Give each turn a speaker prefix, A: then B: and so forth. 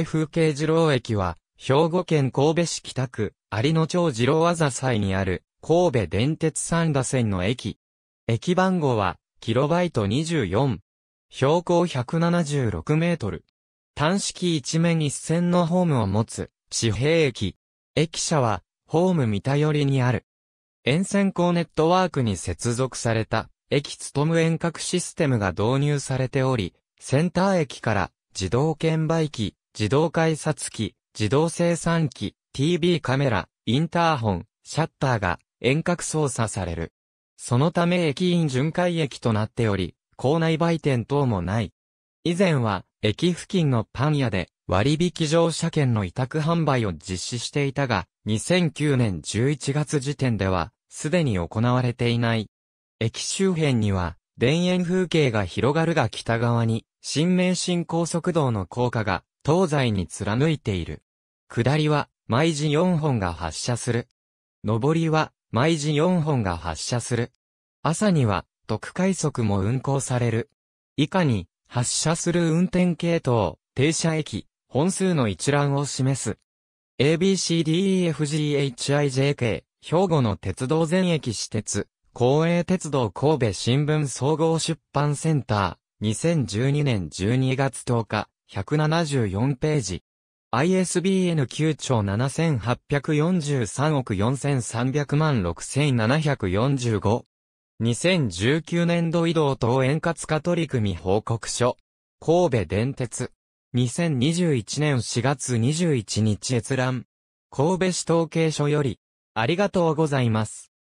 A: 内風景二郎駅は、兵庫県神戸市北区、有野町二郎あざにある、神戸電鉄三田線の駅。駅番号は、キロバイト24。標高176メートル。単式一面一線のホームを持つ、紙幣駅。駅舎は、ホーム三田寄りにある。沿線高ネットワークに接続された、駅つとむ遠隔システムが導入されており、センター駅から自動券売機、自動改札機、自動生産機、TV カメラ、インターホン、シャッターが遠隔操作される。そのため駅員巡回駅となっており、校内売店等もない。以前は、駅付近のパン屋で割引乗車券の委託販売を実施していたが、2009年11月時点では、すでに行われていない。駅周辺には、田園風景が広がるが北側に、新名神高速道の高架が東西に貫いている。下りは、毎時4本が発射する。上りは、毎時4本が発射する。朝には、特快速も運行される。以下に、発射する運転系統、停車駅、本数の一覧を示す。ABCDEFGHIJK、兵庫の鉄道全駅私鉄、公営鉄道神戸新聞総合出版センター、2012年12月10日。174ページ。ISBN 9兆7843億4300万6745。2019年度移動等円滑化取り組み報告書。神戸電鉄。2021年4月21日閲覧。神戸市統計書より。ありがとうございます。